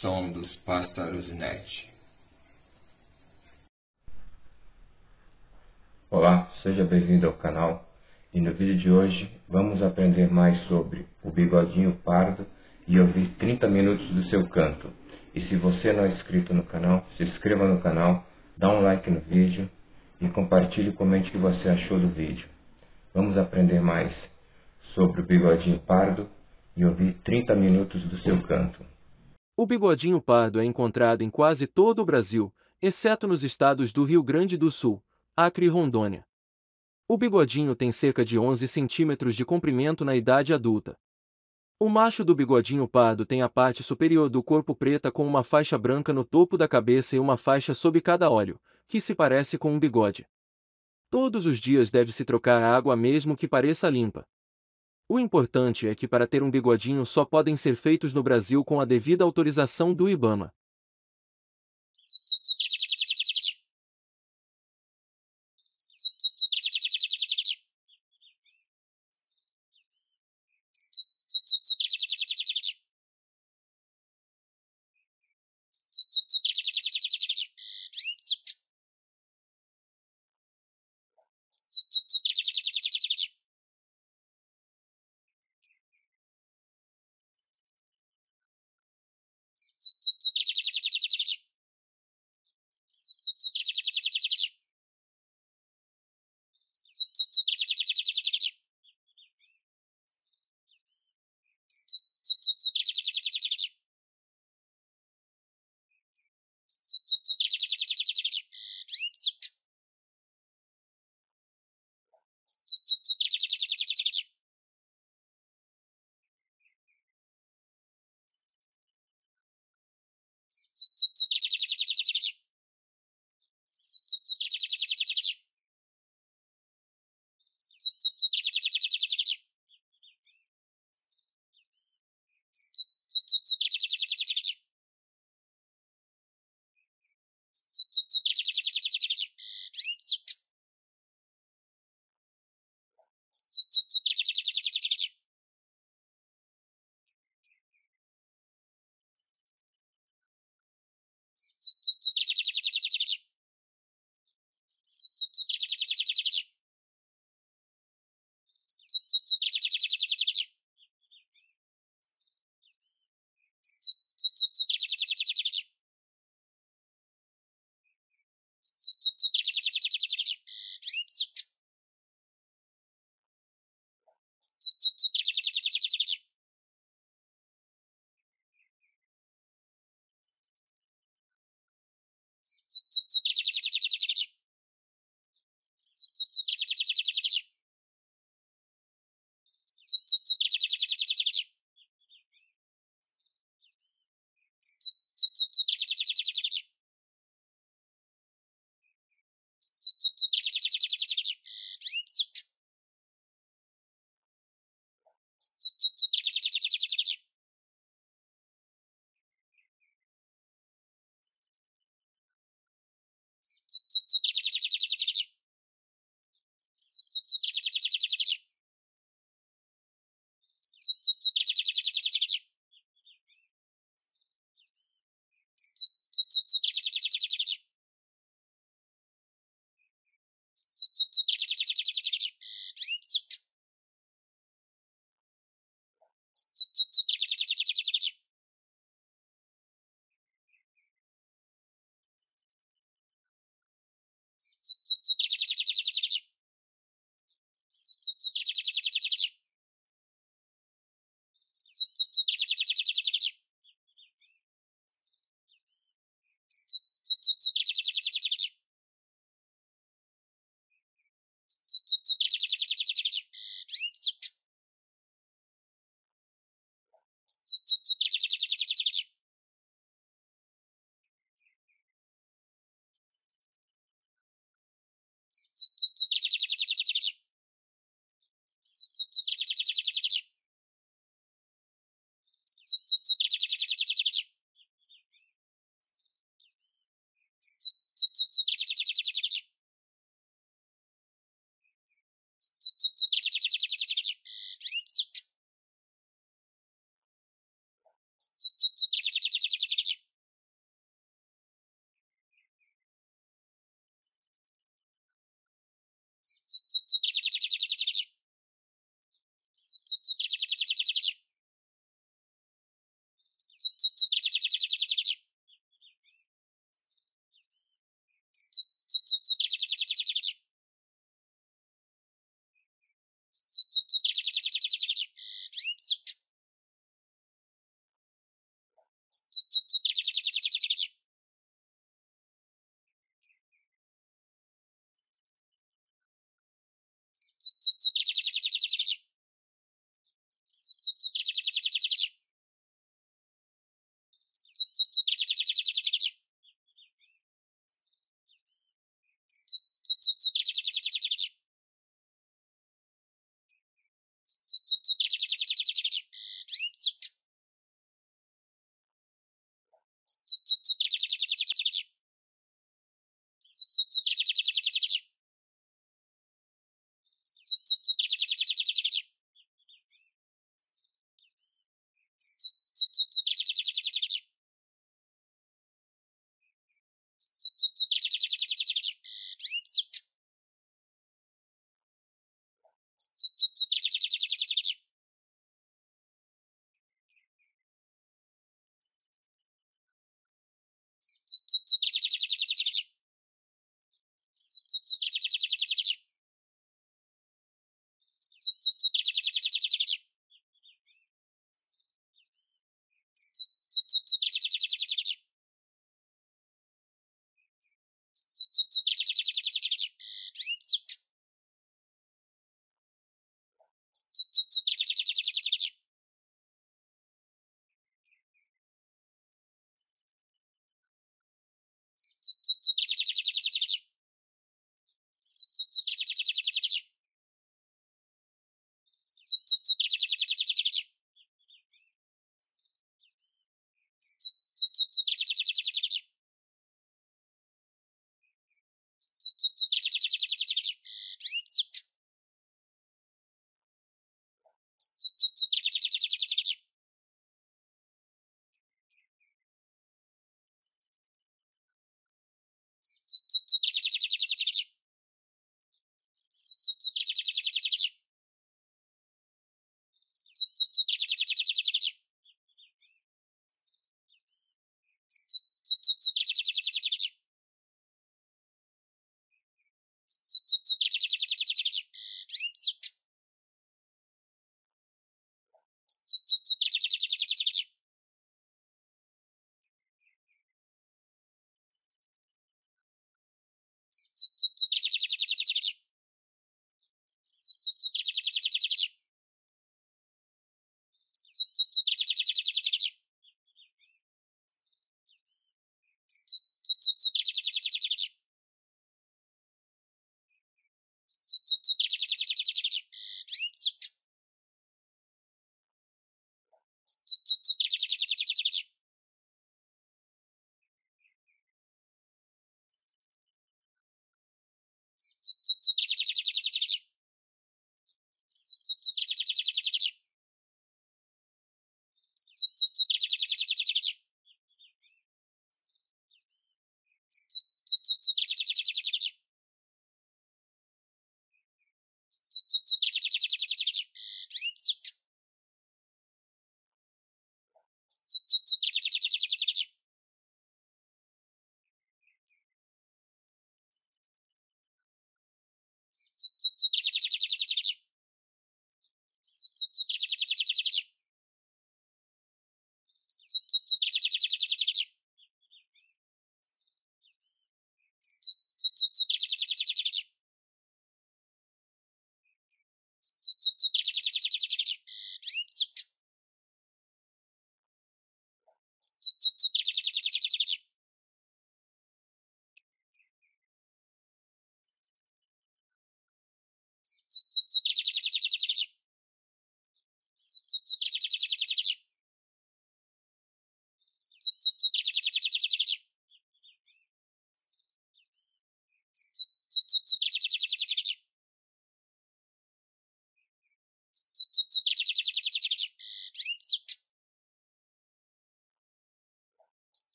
som dos pássaros net. Olá, seja bem-vindo ao canal e no vídeo de hoje vamos aprender mais sobre o bigodinho pardo e ouvir 30 minutos do seu canto. E se você não é inscrito no canal, se inscreva no canal, dá um like no vídeo e compartilhe e comente o que você achou do vídeo. Vamos aprender mais sobre o bigodinho pardo e ouvir 30 minutos do seu canto. O bigodinho pardo é encontrado em quase todo o Brasil, exceto nos estados do Rio Grande do Sul, Acre e Rondônia. O bigodinho tem cerca de 11 centímetros de comprimento na idade adulta. O macho do bigodinho pardo tem a parte superior do corpo preta com uma faixa branca no topo da cabeça e uma faixa sob cada olho, que se parece com um bigode. Todos os dias deve-se trocar a água mesmo que pareça limpa. O importante é que para ter um bigodinho só podem ser feitos no Brasil com a devida autorização do Ibama.